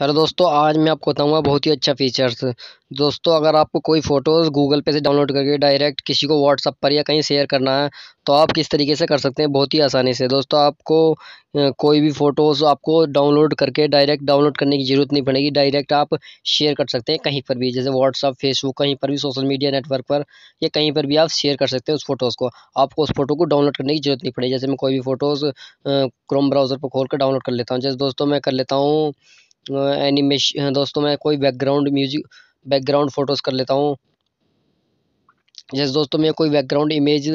hello दोस्तों आज मैं आपको बताऊंगा बहुत ही अच्छा फीचर्स दोस्तों अगर आपको कोई फ़ोटोज़ गूगल पे से डाउनलोड करके डायरेक्ट किसी को व्हाट्सअप पर या कहीं शेयर करना है तो आप किस तरीके से कर सकते हैं बहुत ही आसानी से दोस्तों आपको कोई भी फ़ोटोज़ आपको डाउनलोड करके डायरेक्ट डाउनलोड करने की ज़रूरत नहीं पड़ेगी डायरेक्ट आप शेयर कर सकते हैं कहीं पर भी जैसे व्हाट्सअप फेसबुक कहीं पर भी सोशल मीडिया नेटवर्क पर या कहीं पर भी आप शेयर कर सकते हैं उस फ़ोटोज़ को आपको उस फ़ोटो को डाउनलोड करने की ज़रूरत नहीं पड़ेगी जैसे मैं कोई भी फ़ोटोज़ क्रोम ब्राउज़र पर खोल कर डाउनलोड कर लेता हूँ जैसे दोस्तों मैं कर लेता हूँ एनिमेशन हाँ, दोस्तों मैं कोई बैकग्राउंड म्यूजिक बैकग्राउंड फ़ोटोज़ कर लेता हूँ जैसे दोस्तों मैं कोई बैकग्राउंड इमेज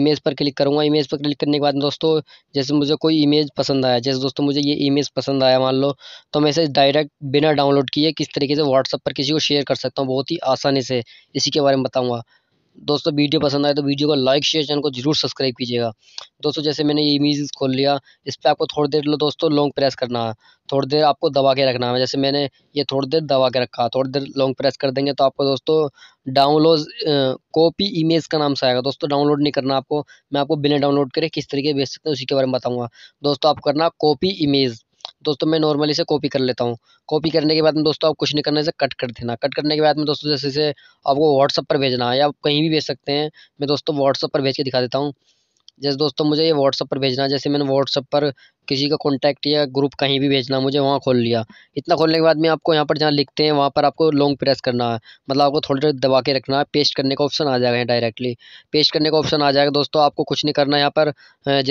इमेज पर क्लिक करूँगा इमेज पर क्लिक करने के बाद दोस्तों जैसे मुझे कोई इमेज पसंद आया जैसे दोस्तों मुझे ये इमेज पसंद आया मान लो तो मैं इसे डायरेक्ट बिना डाउनलोड किए किस तरीके से व्हाट्सअप पर किसी को शेयर कर सकता हूँ बहुत ही आसानी से इसी के बारे में बताऊँगा दोस्तों वीडियो पसंद आए तो वीडियो को लाइक शेयर चैनल को जरूर सब्सक्राइब कीजिएगा दोस्तों जैसे मैंने ये इमेज खोल लिया इस पर आपको थोड़ी देर दोस्तों लॉन्ग प्रेस करना है थोड़ी देर आपको दबा के रखना है जैसे मैंने ये थोड़ी देर दबा के रखा थोड़ी देर लॉन्ग प्रेस कर देंगे तो आपको दोस्तों डाउनलोड कॉपी इमेज का नाम से आएगा दोस्तों डाउनलोड नहीं करना आपको मैं आपको बिना डाउनलोड करे किस तरीके बेच सकते हैं उसी के बारे में बताऊँगा दोस्तों आप करना कॉपी इमेज दोस्तों मैं नॉर्मली इसे कॉपी कर लेता हूँ कॉपी करने के बाद में दोस्तों आप कुछ नहीं करना इसे कट कर देना कट करने के बाद में दोस्तों जैसे आपको व्हाट्सअप पर भेजना है या आप कहीं भी भेज सकते हैं मैं दोस्तों व्हाट्सअप पर भेज के दिखा देता हूँ जैसे दोस्तों मुझे ये व्हाट्सअप पर भेजना है जैसे मैंने व्हाट्सअप पर किसी का कॉन्टैक्ट या ग्रुप कहीं भी भेजना मुझे वहाँ खोल लिया इतना खोलने के बाद में आपको यहाँ पर जहाँ लिखते हैं वहाँ पर आपको लॉन्ग प्रेस करना है मतलब आपको थोड़ी देर दबा के रखना है पेस्ट करने का ऑप्शन आ जाएगा यहाँ डायरेक्टली पेस्ट करने का ऑप्शन आ जाएगा दोस्तों आपको कुछ नहीं करना यहाँ पर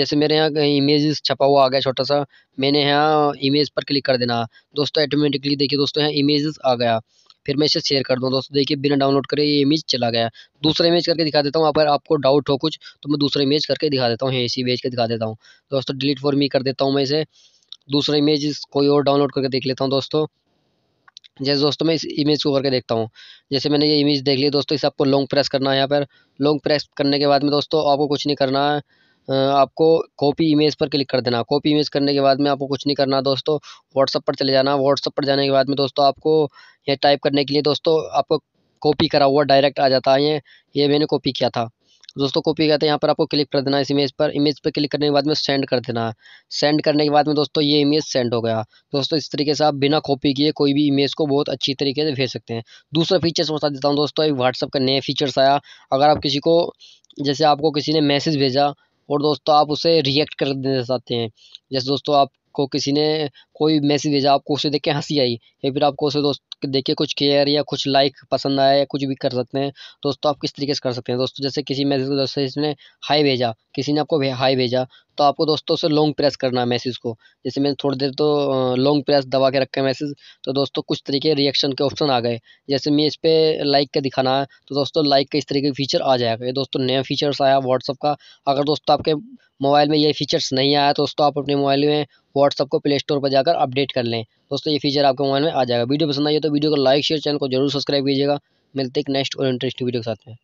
जैसे मेरे यहाँ इमेज छपा हुआ आ गया छोटा सा मैंने यहाँ इमेज पर क्लिक कर देना दोस्तों ऑटोमेटिकली देखिए दोस्तों यहाँ इमेज आ गया फिर मैं इसे शेयर कर दूँ दोस्तों देखिए बिना डाउनलोड करे ये इमेज चला गया दूसरा इमेज करके दिखा देता हूँ अगर आपको डाउट हो कुछ तो मैं दूसरा इमेज करके दिखा देता हूँ इसी इमेज के दिखा देता हूँ दोस्तों डिलीट फॉर मी कर देता हूँ मैं इसे दूसरा इमेज कोई और डाउनलोड करके देख लेता हूँ दोस्तों जैसे दोस्तों मैं इस इमेज को करके देखता हूँ जैसे मैंने ये इमेज देख ली दोस्तों इसे आपको लॉन्ग प्रेस करना है यहाँ पर लॉन्ग प्रेस करने के बाद में दोस्तों आपको कुछ नहीं करना है आपको कॉपी इमेज पर क्लिक कर देना कॉपी इमेज करने के बाद में आपको कुछ नहीं करना दोस्तों व्हाट्सअप पर चले जाना व्हाट्सअप पर जाने के बाद में दोस्तों आपको ये टाइप करने के लिए दोस्तों आपको कॉपी करा हुआ डायरेक्ट आ जाता है ये ये मैंने कॉपी किया था दोस्तों कॉपी करते हैं यहाँ पर आपको क्लिक कर देना इस इमेज पर इमेज पर क्लिक करने के बाद में सेंड कर देना सेंड करने के बाद में दोस्तों ये इमेज सेंड हो गया दोस्तों इस तरीके से आप बिना कॉपी किए कोई भी इमेज को बहुत अच्छी तरीके से भेज सकते हैं दूसरा फीचर्स बता देता हूँ दोस्तों एक व्हाट्सअप का नया फीचर्स आया अगर आप किसी को जैसे आपको किसी ने मैसेज भेजा और दोस्तों आप उसे रिएक्ट कर देना चाहते हैं जैसे दोस्तों आपको किसी ने कोई मैसेज भेजा आपको उसे देख के हंसी आई या फिर आपको उसे दोस्त देख के कुछ केयर या कुछ लाइक पसंद आया या कुछ भी कर सकते हैं दोस्तों आप किस तरीके से कर सकते हैं दोस्तों जैसे किसी मैसेज को दोस्तों इसने हाई भेजा किसी ने आपको हाई भेजा तो आपको दोस्तों उसे लॉन्ग प्रेस करना है मैसेज को जैसे मैंने थोड़ी देर तो लॉन्ग प्रेस दबा के रखा है मैसेज तो दोस्तों कुछ तरीके रिएक्शन के ऑप्शन आ गए जैसे मैं इस पर लाइक का दिखाना है तो दोस्तों लाइक का इस तरीके का फीचर आ जाएगा ये दोस्तों नया फीचर्स आया व्हाट्सअप का अगर दोस्तों आपके मोबाइल में ये फीचर्स नहीं आया तो दोस्तों आप अपने मोबाइल में व्हाट्सअप को प्ले स्टोर पर जाकर अपडेट कर लें दोस्तों ये फीचर आपके मोबाइल में आ जाएगा वीडियो पसंद आई तो वीडियो को लाइक शेयर चैनल को जरूर सब्सक्राइब कीजिएगा मिलते हैं नेक्स्ट और इंटरेस्टिंग वीडियो के साथ में